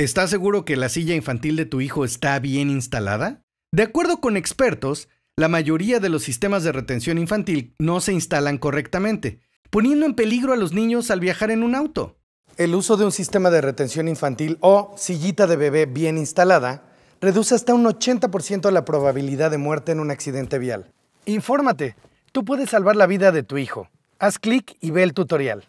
¿Estás seguro que la silla infantil de tu hijo está bien instalada? De acuerdo con expertos, la mayoría de los sistemas de retención infantil no se instalan correctamente, poniendo en peligro a los niños al viajar en un auto. El uso de un sistema de retención infantil o sillita de bebé bien instalada reduce hasta un 80% la probabilidad de muerte en un accidente vial. Infórmate, tú puedes salvar la vida de tu hijo. Haz clic y ve el tutorial.